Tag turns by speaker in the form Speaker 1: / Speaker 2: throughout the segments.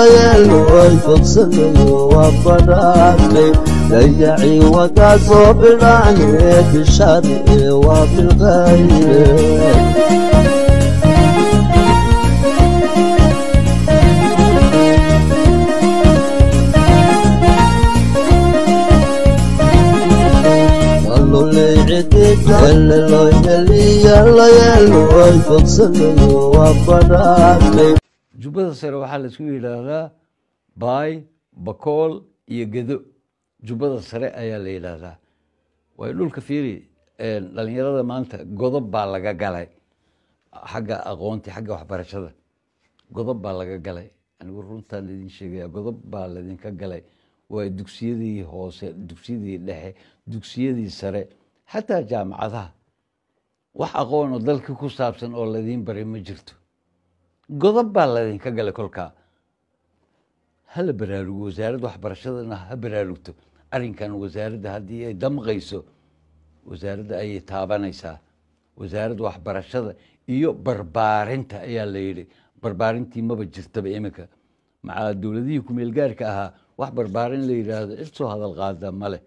Speaker 1: ay fogsameeyo waa banaanay dayacii wadaasoo binaaneed bishaari ee waa bilqaaye Yalla yalla ay fogsameeyo waa banaanay jubbada sare waxaa la isku yidhaahdaa baay bakool iyo gedo jubbada sare ayaa la yidhaahdaa waayo dhulka fiiri dhalinyarada maanta godob baa laga galay xagga aqoonti xagga waxbarashada godob baa laga galay anigu runtaan idin sheegaya godob baa laydinka galay waa dugsiyadii hoose dugsiyadii dhexe dugsiyadii sare xataa jaamacadaha wax aqoon oo dalka ku saabsan oo laydiin baray ma jirto godob baa laydinka galay kolkaa hala baraarugo wasaaradda waxbarashadana ha baraarugto arrinkan wasaaradda haddii ay damqayso wasaaradda ayay taabanaysaa wasaaradda waxbarashada iyo barbaarinta ayaa la yidhi barbaarintii maba jirtaba iminka maxaa dowladihii kumeelgaarka ahaa wax barbaarin la yidhaahdo cid soo hadal qaada ma leh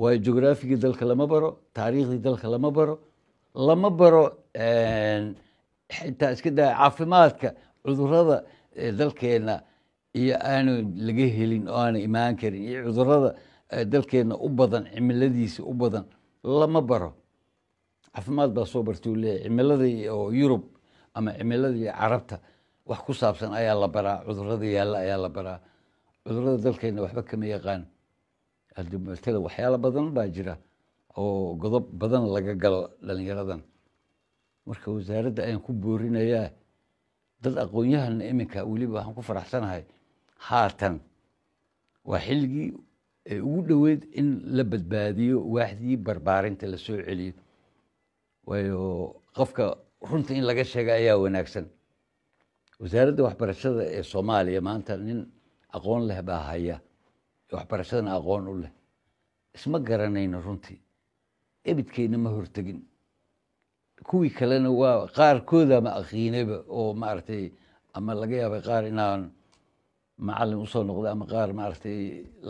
Speaker 1: waayo jografigii dalka lama baro taariikhdii dalka lama baro lama baro intaa iska daa caafimaadka cudurada dalkeenna iyo aanu laga helin oo aana imaan karin iyo cudurada dalkeena u badan cimiladiisa u badan lama baro caafimaad baa soo bartuu leeyahy cimiladii oo yurub ama cimiladii carabta wax ku saabsan ayaa la baraa cudurada yaalla ayaa la baraa cudurada dalkeena waxba kama yaqaan waxyaalo badan baa jira oo godob badan laga galo dhallinyaradan marka wasaaradda ayaan ku boorinayaa dad aqoon iminka weliba waxaan ku faraxsanahay haatan waa xilligii ugu dhoweyd in la badbaadiyo waaxdii barbaarinta lasoo celiyo waayo qofka runta in laga sheega ayaa wanaagsan wasaaradda waxbarashada ee soomaaliya maanta nin aqoon leh baa haya waxbarashadana aqoon u leh isma garanayno runtii ebidkayna ma hortegin kuwii kalena waa qaarkooda ama aqiinaba oo maaragtay ama laga yaabay qaar inaan macalin usoo noqday ama qaar maaragtay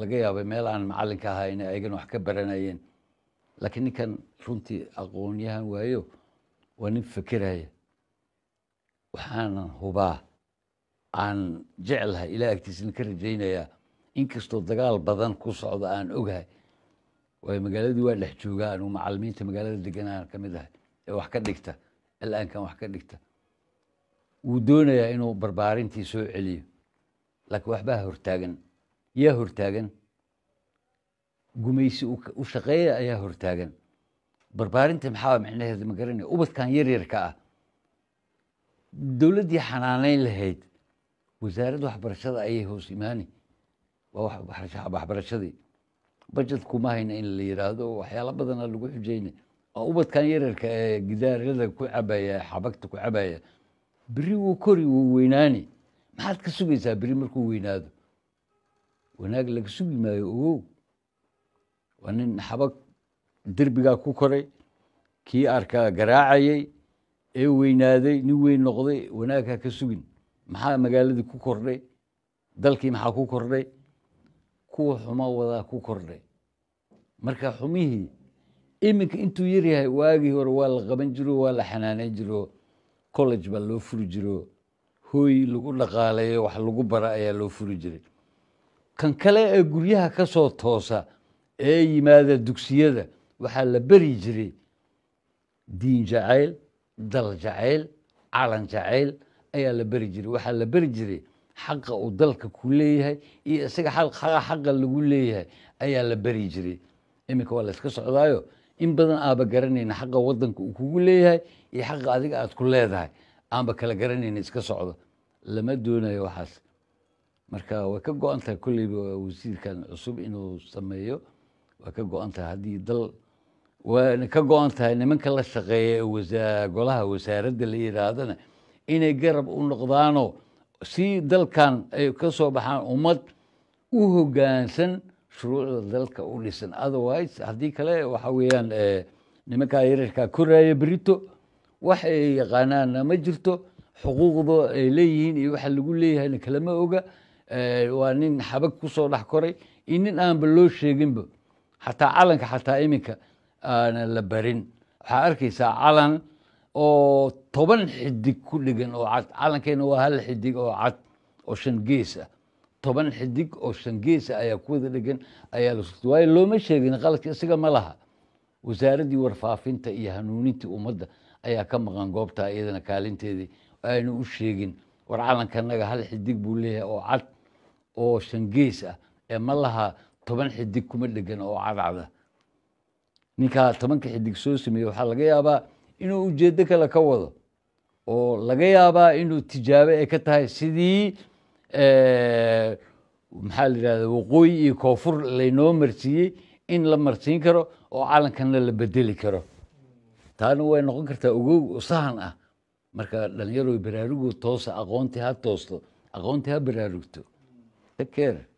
Speaker 1: laga yaabay meel aan macalinka ahayn ayagan wax ka baranayeen laakiin ninkan runtii aqoonyahan waayo waa nin fekeraya waxaanan hubaa aan jeclahay ilaa agtiisana ka rajaynayaa inkastoo dagaal badan ku socdo aan ogahay waayo magaaladii waa dhex joogaa anuu macalimiinta magaalada deganaan ka mid ahay ee wax ka dhigta cilaankan wax ka dhigta wuu doonayaa inuu barbaarintii soo celiyo laakiin waxbaa hortaagan yaa hortaagan gumaysi u shaqeeya ayaa hortaagan barbaarinta maxaa micnaheeda ma garanaya ubadkan yaryarka ah dowladdii xanaanayn lahayd wasaaradda waxbarashada ayay hoos imaani waa waxbarashadii bajedku hayna in la yidhaahdo waxyaalo badana lagu xujayna oo ubadkan yararka ee gidaarada ku cabaya xabagta ku cabaya beri wuu kori wuu weynaani maxaad ka sugaysaa beri markuu weynaado wanaag laga sugi maayo ogow waa nin xabag derbigaa ku koray kii arkaa garaacayay ee weynaaday nin weyn noqday wanaagha ka sugin maxaa magaaladii ku kordhay dalkii maxaa ku kordhay kuwa xumaa wadaa ku kordhay marka xumihii iminka intuu yaryahay waagii hore waa la qaban jiro waa la xanaaneyn jiro college baa loo furi jiro hooy lagu dhaqaaleeyo wax lagu bara ayaa loo furi jiray kan kale ee guryaha ka soo toosa ee yimaada dugsiyada waxaa la beri jiray diin jacayl dal jacayl calan jacayl ayaa la beri jiray waxaa la beri jiray xaqa uu dalka ku leeyahay iyo isaga xaqa lagu leeyahay ayaa la beri jiray iminka waa la iska socdaayo in badan aaba garanayna xaqa wadanka uu kugu leeyahay iyo xaqa adiga aad ku leedahay aanba kala garanayna iska socdo lama doonayo waxaas marka way ka go-an tahay kolleyba wasiirkan cusub inuu sameeyo way ka go-an tahay haddii dal waana ka go-an tahay nimanka la shaqeeya ee golaha wasaaradda la yidhaahdana inay garab u noqdaanoo si dalkan ay ka soo baxaan ummad u hoggaansan shuruucda dalka u dhisan otherwise haddii kale waxa weeyaan eh, nimankaa yararkaa koraaya berito waxa ay yaqaanaanna ma jirto xuquuqda ay leeyihiin iyo waxa lagu leeyahayna kalama oga eh, waa nin xabag kusoo dhex koray iyo nin aanba loo sheeginba xataa calanka xataa iminka aana la barin waxaa arkaysaa calan oo toban xidig ku dhigan oo cad calankeena waa hal xidig oo cad oo shan gees ah toban xidig oo shangeesa ah ayaa ku wada dhegan ayaa lasut waayo looma sheegin qaladka isaga ma laha wasaaraddii warfaafinta iyo hanuunintii ummadda ayaa ka maqan goobta iyadana kaalinteedii aynu u sheegin war calankanaga hal xidig buu leeyahay oo cad oo shangees ah ee ma laha toban xidig kuma dhegan oo cadcada ah. ninkaa tobanka xidig soo sameeye waxaa laga yaabaa inuu ujeeddo kale ka wado oo laga yaabaa inuu tijaabo ay ka tahay sidii maxaa la yidhahda waqooyi iyo koonfur laynoo marsiiyey in la marsiin karo oo calankana la bedeli karo taana way noqon kartaa ogow sahan ah marka dhallinyaro baraarugo toosa aqoontii ha toosto aqoontii ha baraarugto take